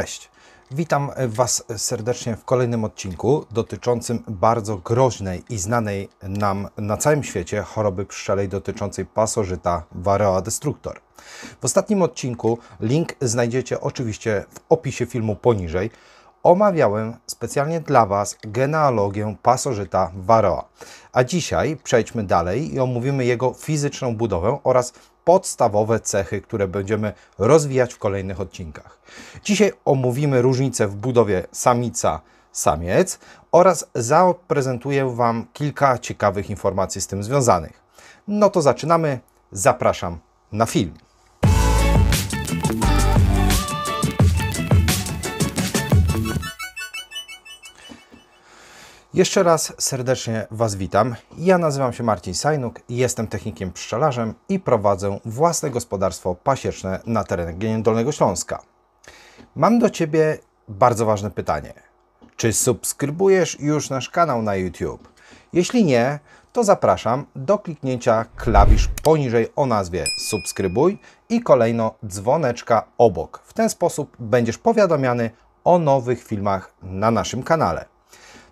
Cześć! Witam Was serdecznie w kolejnym odcinku dotyczącym bardzo groźnej i znanej nam na całym świecie choroby pszczelej dotyczącej pasożyta Varroa destructor. W ostatnim odcinku, link znajdziecie oczywiście w opisie filmu poniżej, omawiałem specjalnie dla Was genealogię pasożyta Varroa. A dzisiaj przejdźmy dalej i omówimy jego fizyczną budowę oraz podstawowe cechy, które będziemy rozwijać w kolejnych odcinkach. Dzisiaj omówimy różnice w budowie samica samiec oraz zaprezentuję Wam kilka ciekawych informacji z tym związanych. No to zaczynamy. Zapraszam na film. Jeszcze raz serdecznie Was witam. Ja nazywam się Marcin Sajnuk, jestem technikiem pszczelarzem i prowadzę własne gospodarstwo pasieczne na terenie Dolnego Śląska. Mam do Ciebie bardzo ważne pytanie. Czy subskrybujesz już nasz kanał na YouTube? Jeśli nie, to zapraszam do kliknięcia klawisz poniżej o nazwie subskrybuj i kolejno dzwoneczka obok. W ten sposób będziesz powiadamiany o nowych filmach na naszym kanale.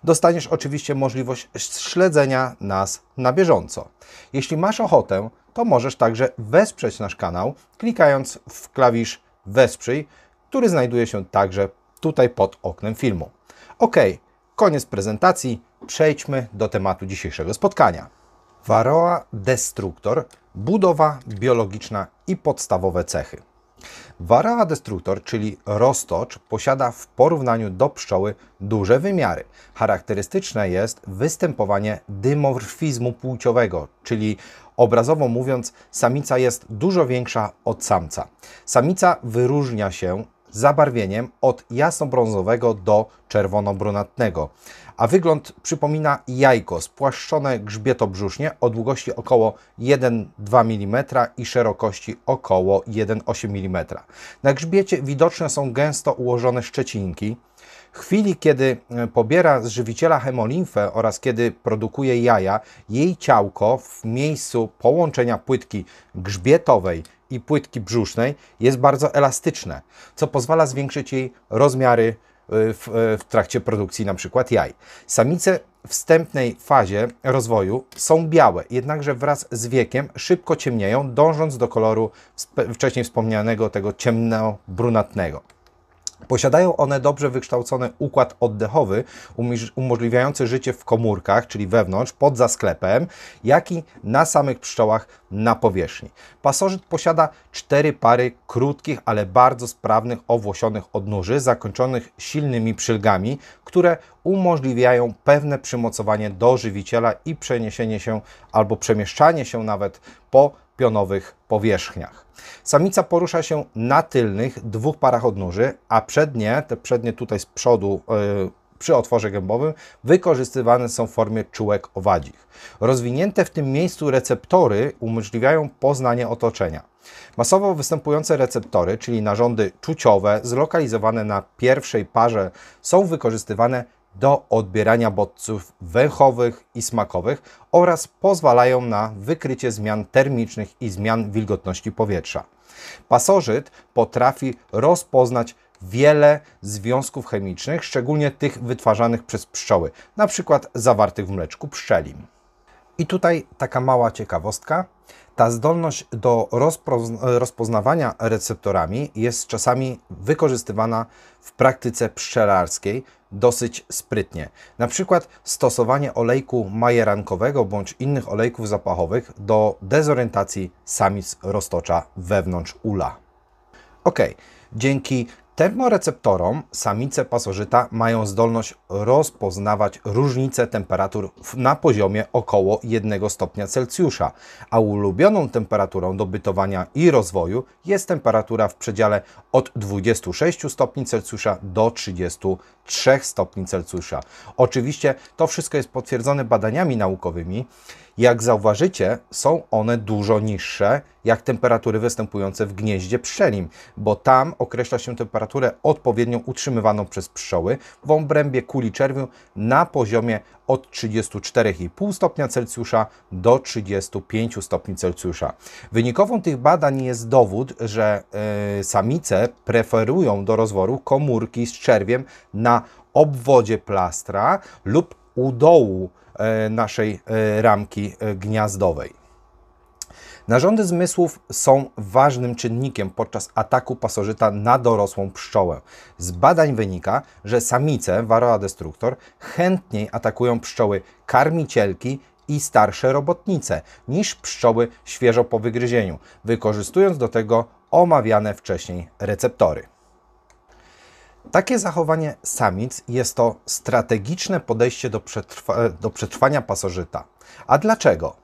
Dostaniesz oczywiście możliwość śledzenia nas na bieżąco. Jeśli masz ochotę, to możesz także wesprzeć nasz kanał, klikając w klawisz Wesprzyj, który znajduje się także tutaj pod oknem filmu. Ok, koniec prezentacji, przejdźmy do tematu dzisiejszego spotkania. Varroa Destructor, budowa biologiczna i podstawowe cechy. Warawa destruktor, czyli roztocz, posiada w porównaniu do pszczoły duże wymiary. Charakterystyczne jest występowanie dymorfizmu płciowego, czyli obrazowo mówiąc, samica jest dużo większa od samca. Samica wyróżnia się zabarwieniem od jasnobrązowego do czerwono-brunatnego. A wygląd przypomina jajko, spłaszczone grzbietobrzusznie o długości około 1,2 mm i szerokości około 1,8 mm. Na grzbiecie widoczne są gęsto ułożone szczecinki, w chwili, kiedy e, pobiera z żywiciela hemolimfę oraz kiedy produkuje jaja, jej ciałko w miejscu połączenia płytki grzbietowej i płytki brzusznej jest bardzo elastyczne, co pozwala zwiększyć jej rozmiary y, w, y, w, trakcie produkcji na przykład jaj. Samice w wstępnej fazie rozwoju są białe, jednakże wraz z wiekiem szybko ciemnieją, dążąc do koloru wcześniej wspomnianego tego ciemno-brunatnego. Posiadają one dobrze wykształcony układ oddechowy, umożliwiający życie w komórkach, czyli wewnątrz, pod zasklepem, jak i na samych pszczołach na powierzchni. Pasożyt posiada cztery pary krótkich, ale bardzo sprawnych, owłosionych odnóży, zakończonych silnymi przylgami, które umożliwiają pewne przymocowanie do żywiciela i przeniesienie się albo przemieszczanie się nawet po pionowych powierzchniach. Samica porusza się na tylnych dwóch parach odnóży, a przednie, te przednie tutaj z przodu y, przy otworze gębowym, wykorzystywane są w formie czułek owadzich. Rozwinięte w tym miejscu receptory umożliwiają poznanie otoczenia. Masowo występujące receptory, czyli narządy czuciowe zlokalizowane na pierwszej parze, są wykorzystywane do odbierania bodźców węchowych i smakowych oraz pozwalają na wykrycie zmian termicznych i zmian wilgotności powietrza. Pasożyt potrafi rozpoznać wiele związków chemicznych, szczególnie tych wytwarzanych przez pszczoły, na przykład zawartych w mleczku pszczelim. I tutaj taka mała ciekawostka. Ta zdolność do rozpoznawania receptorami jest czasami wykorzystywana w praktyce pszczelarskiej, dosyć sprytnie. Na przykład stosowanie olejku majerankowego bądź innych olejków zapachowych do dezorientacji samic roztocza wewnątrz ula. Ok, dzięki Termoreceptorom samice pasożyta mają zdolność rozpoznawać różnice temperatur na poziomie około 1 stopnia Celsjusza, a ulubioną temperaturą do bytowania i rozwoju jest temperatura w przedziale od 26 stopni Celsjusza do 33 stopni Celsjusza. Oczywiście to wszystko jest potwierdzone badaniami naukowymi, jak zauważycie, są one dużo niższe jak temperatury występujące w gnieździe pszczelim, bo tam określa się temperaturę odpowiednio utrzymywaną przez pszczoły w obrębie kuli czerwiu na poziomie od 34,5 stopnia Celsjusza do 35 stopni Celsjusza. Wynikową tych badań jest dowód, że yy, samice preferują do rozworu komórki z czerwiem na obwodzie plastra lub u dołu E, naszej e, ramki e, gniazdowej. Narządy zmysłów są ważnym czynnikiem podczas ataku pasożyta na dorosłą pszczołę. Z badań wynika, że samice Varroa destructor chętniej atakują pszczoły karmicielki i starsze robotnice niż pszczoły świeżo po wygryzieniu, wykorzystując do tego omawiane wcześniej receptory. Takie zachowanie samic jest to strategiczne podejście do, przetrwa do przetrwania pasożyta. A dlaczego?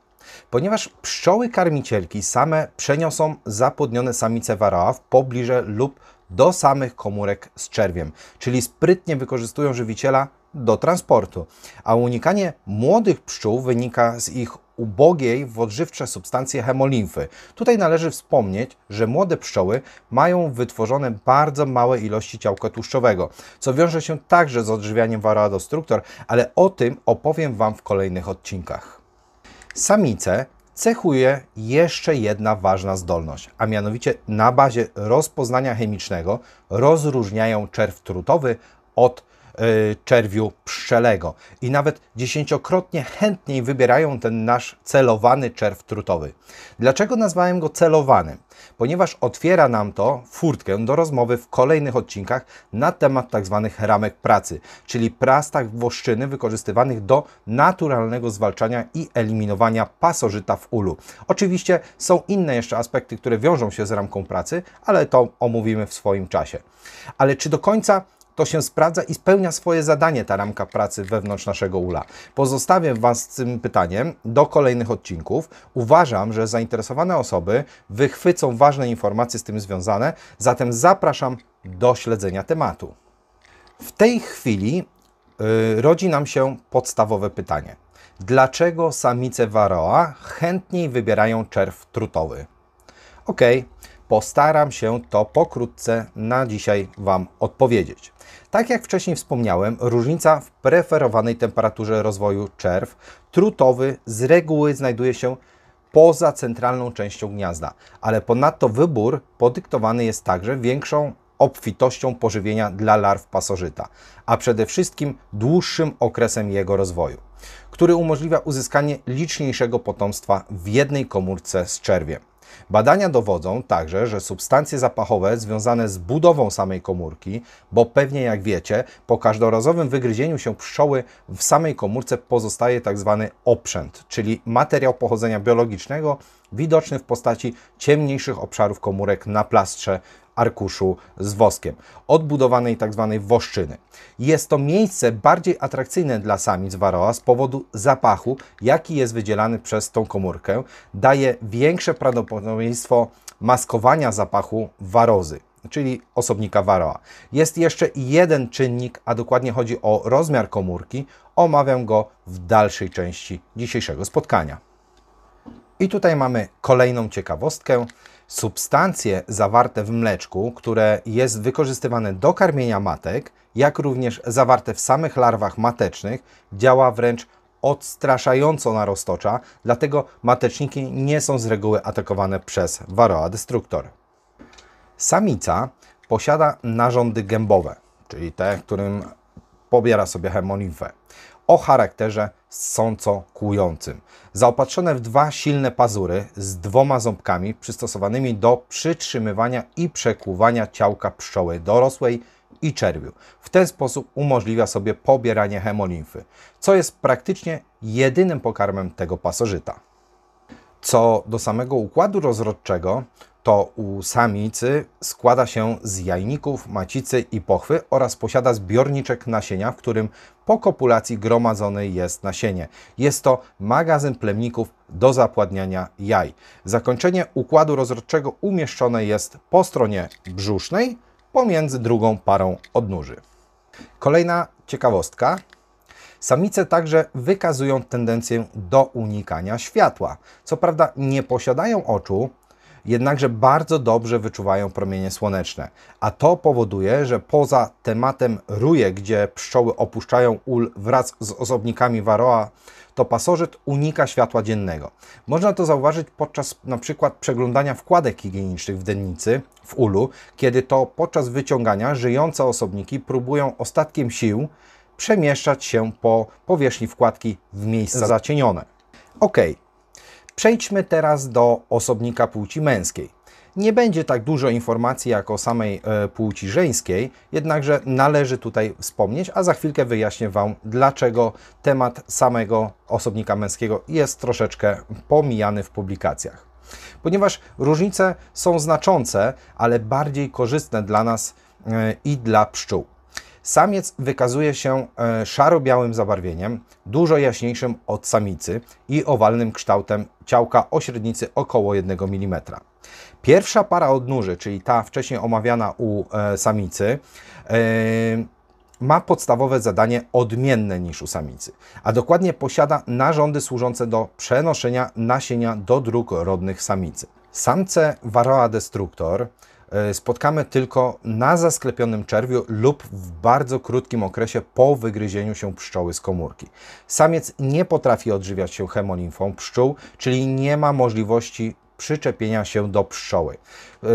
Ponieważ pszczoły karmicielki same przeniosą zapłodnione samice waroa w pobliże lub do samych komórek z czerwiem, czyli sprytnie wykorzystują żywiciela do transportu, a unikanie młodych pszczół wynika z ich ubogiej w odżywcze substancje hemolimfy. Tutaj należy wspomnieć, że młode pszczoły mają wytworzone bardzo małe ilości ciałka tłuszczowego, co wiąże się także z odżywianiem Varroadostructor, ale o tym opowiem Wam w kolejnych odcinkach. Samice cechuje jeszcze jedna ważna zdolność, a mianowicie na bazie rozpoznania chemicznego rozróżniają czerw trutowy od Y, czerwiu pszczelego i nawet dziesięciokrotnie chętniej wybierają ten nasz celowany czerw trutowy. Dlaczego nazwałem go celowanym? Ponieważ otwiera nam to furtkę do rozmowy w kolejnych odcinkach na temat tzw. Tak ramek pracy, czyli prastach włoszczyny wykorzystywanych do naturalnego zwalczania i eliminowania pasożyta w ulu. Oczywiście są inne jeszcze aspekty, które wiążą się z ramką pracy, ale to omówimy w swoim czasie. Ale czy do końca to się sprawdza i spełnia swoje zadanie ta ramka pracy wewnątrz naszego ula. Pozostawię Was z tym pytaniem do kolejnych odcinków. Uważam, że zainteresowane osoby wychwycą ważne informacje z tym związane, zatem zapraszam do śledzenia tematu. W tej chwili yy, rodzi nam się podstawowe pytanie. Dlaczego samice Varroa chętniej wybierają czerw trutowy? Ok, Postaram się to pokrótce na dzisiaj Wam odpowiedzieć. Tak jak wcześniej wspomniałem, różnica w preferowanej temperaturze rozwoju czerw trutowy z reguły znajduje się poza centralną częścią gniazda, ale ponadto wybór podyktowany jest także większą obfitością pożywienia dla larw pasożyta, a przede wszystkim dłuższym okresem jego rozwoju, który umożliwia uzyskanie liczniejszego potomstwa w jednej komórce z czerwiem. Badania dowodzą także, że substancje zapachowe związane z budową samej komórki, bo pewnie jak wiecie, po każdorazowym wygryzieniu się pszczoły w samej komórce pozostaje tak zwany oprzęt, czyli materiał pochodzenia biologicznego widoczny w postaci ciemniejszych obszarów komórek na plastrze arkuszu z woskiem, odbudowanej tzw. Tak woszczyny. Jest to miejsce bardziej atrakcyjne dla samic varroa z powodu zapachu, jaki jest wydzielany przez tą komórkę. Daje większe prawdopodobieństwo maskowania zapachu warozy czyli osobnika varroa. Jest jeszcze jeden czynnik, a dokładnie chodzi o rozmiar komórki. Omawiam go w dalszej części dzisiejszego spotkania. I tutaj mamy kolejną ciekawostkę substancje zawarte w mleczku, które jest wykorzystywane do karmienia matek, jak również zawarte w samych larwach matecznych, działa wręcz odstraszająco na roztocza, dlatego mateczniki nie są z reguły atakowane przez Varroa destruktor. Samica posiada narządy gębowe, czyli te, którym pobiera sobie hemolimfę, o charakterze sąco kłującym. Zaopatrzone w dwa silne pazury z dwoma ząbkami przystosowanymi do przytrzymywania i przekłuwania ciałka pszczoły dorosłej i czerwiu. W ten sposób umożliwia sobie pobieranie hemolimfy, co jest praktycznie jedynym pokarmem tego pasożyta. Co do samego układu rozrodczego, to u samicy składa się z jajników, macicy i pochwy oraz posiada zbiorniczek nasienia, w którym po kopulacji gromadzone jest nasienie. Jest to magazyn plemników do zapładniania jaj. Zakończenie układu rozrodczego umieszczone jest po stronie brzusznej pomiędzy drugą parą odnóży. Kolejna ciekawostka. Samice także wykazują tendencję do unikania światła. Co prawda nie posiadają oczu, jednakże bardzo dobrze wyczuwają promienie słoneczne, a to powoduje, że poza tematem ruje, gdzie pszczoły opuszczają ul wraz z osobnikami waroa, to pasożyt unika światła dziennego. Można to zauważyć podczas na przykład przeglądania wkładek higienicznych w dennicy, w ulu, kiedy to podczas wyciągania żyjące osobniki próbują ostatkiem sił przemieszczać się po powierzchni wkładki w miejsca zacienione. Okej. Przejdźmy teraz do osobnika płci męskiej. Nie będzie tak dużo informacji jak o samej e, płci żeńskiej, jednakże należy tutaj wspomnieć, a za chwilkę wyjaśnię Wam, dlaczego temat samego osobnika męskiego jest troszeczkę pomijany w publikacjach. Ponieważ różnice są znaczące, ale bardziej korzystne dla nas e, i dla pszczół. Samiec wykazuje się e, szaro-białym zabarwieniem, dużo jaśniejszym od samicy i owalnym kształtem ciałka o średnicy około 1 mm. Pierwsza para odnóży, czyli ta wcześniej omawiana u e, samicy, e, ma podstawowe zadanie odmienne niż u samicy, a dokładnie posiada narządy służące do przenoszenia nasienia do dróg rodnych samicy. Samce Varroa destructor E, spotkamy tylko na zasklepionym czerwiu lub w bardzo krótkim okresie po wygryzieniu się pszczoły z komórki. Samiec nie potrafi odżywiać się hemolimfą pszczół, czyli nie ma możliwości przyczepienia się do pszczoły. E,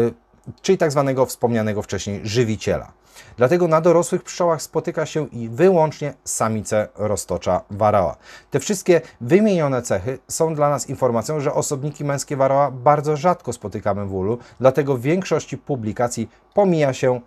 czyli tak zwanego wspomnianego wcześniej żywiciela. Dlatego na dorosłych pszczołach spotyka się i wyłącznie samice roztocza waroa. Te wszystkie wymienione cechy są dla nas informacją, że osobniki męskie waroa bardzo rzadko spotykamy w ulu, dlatego w większości publikacji pomija się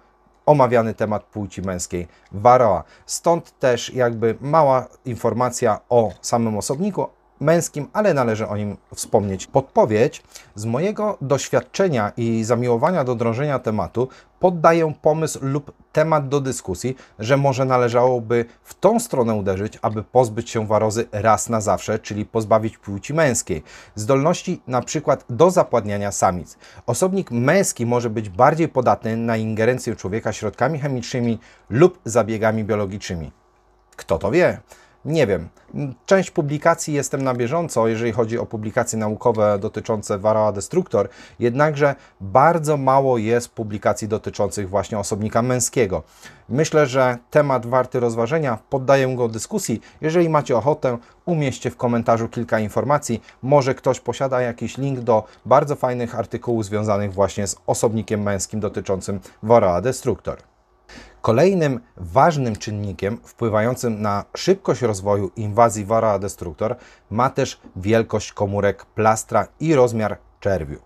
omawiany temat płci męskiej waroa. Stąd też jakby mała informacja o samym osobniku, męskim, ale należy o nim wspomnieć. Podpowiedź z mojego doświadczenia i zamiłowania do drążenia tematu poddaję pomysł lub temat do dyskusji, że może należałoby w tą stronę uderzyć, aby pozbyć się warozy raz na zawsze, czyli pozbawić płci męskiej, zdolności na przykład do zapładniania samic. Osobnik męski może być bardziej podatny na ingerencję człowieka środkami chemicznymi lub zabiegami biologicznymi. Kto to wie? Nie wiem. Część publikacji jestem na bieżąco, jeżeli chodzi o publikacje naukowe dotyczące Varroa Destructor, jednakże bardzo mało jest publikacji dotyczących właśnie osobnika męskiego. Myślę, że temat warty rozważenia, poddaję go dyskusji. Jeżeli macie ochotę, umieśćcie w komentarzu kilka informacji. Może ktoś posiada jakiś link do bardzo fajnych artykułów związanych właśnie z osobnikiem męskim dotyczącym Varroa Destructor. Kolejnym ważnym czynnikiem wpływającym na szybkość rozwoju inwazji Varroa destructor ma też wielkość komórek plastra i rozmiar czerwiu.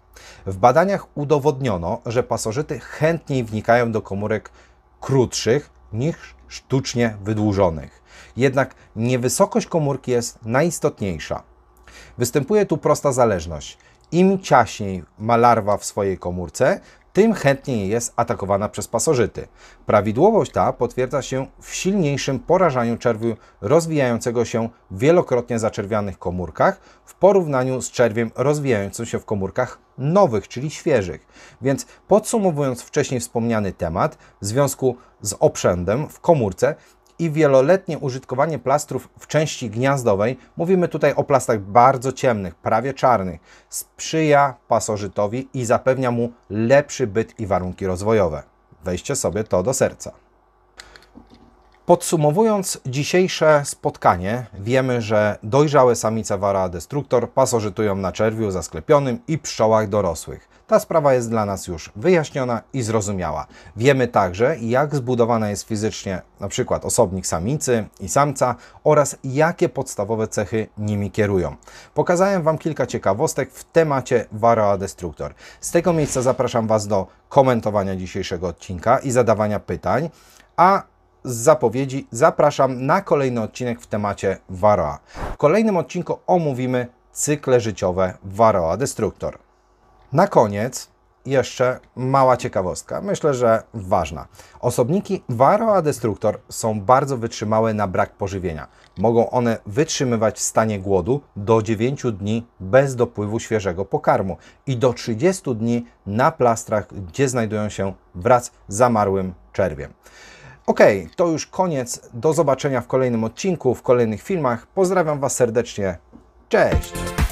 W badaniach udowodniono, że pasożyty chętniej wnikają do komórek krótszych niż sztucznie wydłużonych. Jednak niewysokość komórki jest najistotniejsza. Występuje tu prosta zależność. Im ciaśniej ma larwa w swojej komórce, tym chętniej jest atakowana przez pasożyty. Prawidłowość ta potwierdza się w silniejszym porażaniu czerwiu rozwijającego się w wielokrotnie zaczerwianych komórkach w porównaniu z czerwiem rozwijającym się w komórkach nowych, czyli świeżych. Więc podsumowując wcześniej wspomniany temat, w związku z obszędem w komórce i wieloletnie użytkowanie plastrów w części gniazdowej, mówimy tutaj o plastach bardzo ciemnych, prawie czarnych, sprzyja pasożytowi i zapewnia mu lepszy byt i warunki rozwojowe. Weźcie sobie to do serca. Podsumowując dzisiejsze spotkanie, wiemy, że dojrzałe samice Vara Destructor pasożytują na czerwiu zasklepionym i pszczołach dorosłych. Ta sprawa jest dla nas już wyjaśniona i zrozumiała. Wiemy także, jak zbudowana jest fizycznie np. osobnik samicy i samca oraz jakie podstawowe cechy nimi kierują. Pokazałem Wam kilka ciekawostek w temacie Varroa Destructor. Z tego miejsca zapraszam Was do komentowania dzisiejszego odcinka i zadawania pytań, a z zapowiedzi zapraszam na kolejny odcinek w temacie Varroa. W kolejnym odcinku omówimy cykle życiowe Varroa Destructor. Na koniec jeszcze mała ciekawostka, myślę, że ważna. Osobniki Varroa Destructor są bardzo wytrzymałe na brak pożywienia. Mogą one wytrzymywać w stanie głodu do 9 dni bez dopływu świeżego pokarmu i do 30 dni na plastrach, gdzie znajdują się wraz z zamarłym czerwiem. Ok, to już koniec. Do zobaczenia w kolejnym odcinku, w kolejnych filmach. Pozdrawiam Was serdecznie. Cześć!